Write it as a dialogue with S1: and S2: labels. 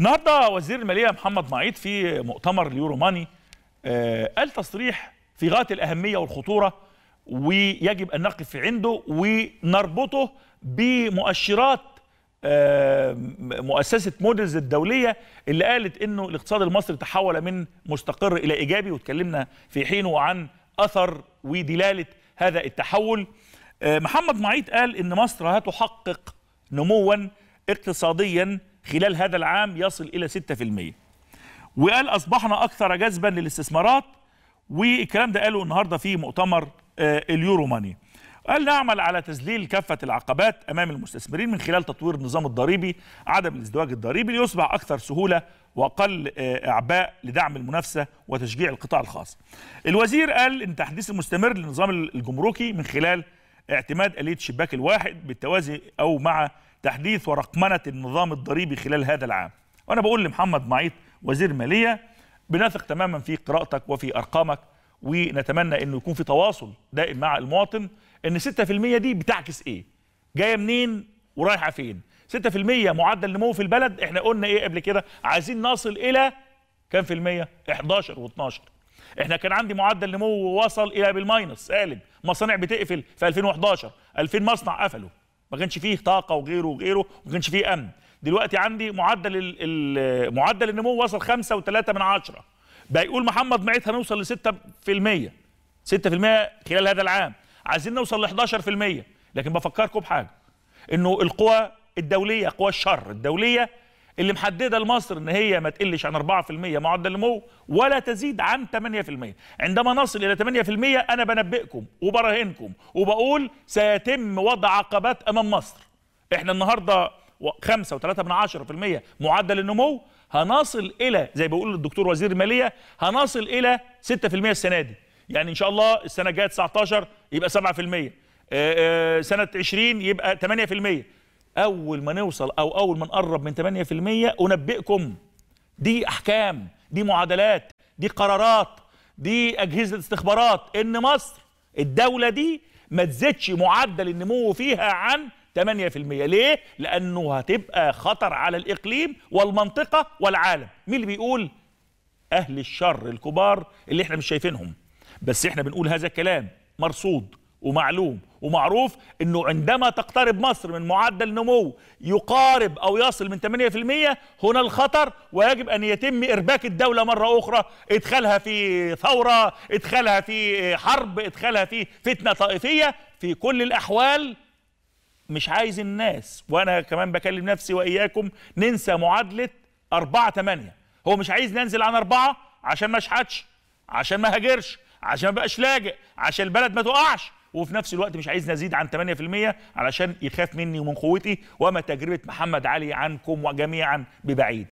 S1: النهارده وزير الماليه محمد معيط في مؤتمر اليورو ماني آه، قال تصريح في غايه الاهميه والخطوره ويجب ان نقف عنده ونربطه بمؤشرات آه، مؤسسه مودلز الدوليه اللي قالت انه الاقتصاد المصري تحول من مستقر الى ايجابي وتكلمنا في حينه عن اثر ودلاله هذا التحول آه، محمد معيط قال ان مصر هتحقق نموا اقتصاديا خلال هذا العام يصل إلى 6% وقال أصبحنا أكثر جذبا للاستثمارات والكلام ده قاله النهاردة في مؤتمر آه، اليورو ماني قال نعمل على تذليل كافة العقبات أمام المستثمرين من خلال تطوير النظام الضريبي عدم الازدواج الضريبي ليصبح أكثر سهولة وأقل آه، إعباء لدعم المنافسة وتشجيع القطاع الخاص الوزير قال إن تحديث المستمر للنظام الجمركي من خلال اعتماد آلية الشباك الواحد بالتوازي أو مع تحديث ورقمنة النظام الضريبي خلال هذا العام وأنا بقول لمحمد معيط وزير مالية بنثق تماما في قراءتك وفي أرقامك ونتمنى أنه يكون في تواصل دائم مع المواطن أن 6% دي بتعكس إيه جاية منين ورايحة فين 6% معدل نمو في البلد احنا قلنا ايه قبل كده عايزين نصل الى كام في المية 11 و12 احنا كان عندي معدل نمو وصل الى بالماينس قالب مصانع بتقفل في 2011 2000 مصنع قفلوا ما كانش فيه طاقه وغيره وغيره ما كانش فيه امن دلوقتي عندي معدل معدل النمو وصل 5.3 من عشرة بيقول محمد معيت هنوصل ل 6% 6% خلال هذا العام عايزين نوصل ل 11% لكن بفكركم بحاجه انه القوى الدوليه قوى الشر الدوليه اللي محدده لمصر ان هي ما تقلش عن 4% معدل نمو ولا تزيد عن 8% عندما نصل الى 8% انا بنبئكم وبراهنكم وبقول سيتم وضع عقبات امام مصر احنا النهارده و 53 معدل النمو هنصل الى زي بيقول الدكتور وزير الماليه هنصل الى 6% السنه دي يعني ان شاء الله السنه الجايه 19 يبقى 7% آه، آه، سنه 20 يبقى 8% اول ما نوصل او اول ما نقرب من 8% انبئكم دي احكام دي معادلات دي قرارات دي اجهزه استخبارات ان مصر الدوله دي ما تزيدش معدل النمو فيها عن 8% ليه؟ لأنه هتبقى خطر على الإقليم والمنطقة والعالم مين اللي بيقول؟ أهل الشر الكبار اللي احنا مش شايفينهم بس احنا بنقول هذا الكلام مرصود ومعلوم ومعروف انه عندما تقترب مصر من معدل نمو يقارب او يصل من 8% هنا الخطر ويجب ان يتم ارباك الدوله مره اخرى ادخالها في ثوره ادخالها في حرب ادخالها في فتنه طائفيه في كل الاحوال مش عايز الناس وانا كمان بكلم نفسي واياكم ننسى معادله 4 8 هو مش عايز ننزل عن أربعة عشان ما اشحتش عشان ما هاجرش عشان ما بقاش لاجئ عشان البلد ما تقعش وفي نفس الوقت مش عايزني ازيد عن 8% علشان يخاف مني ومن قوتي وما تجربه محمد علي عنكم وجميعا ببعيد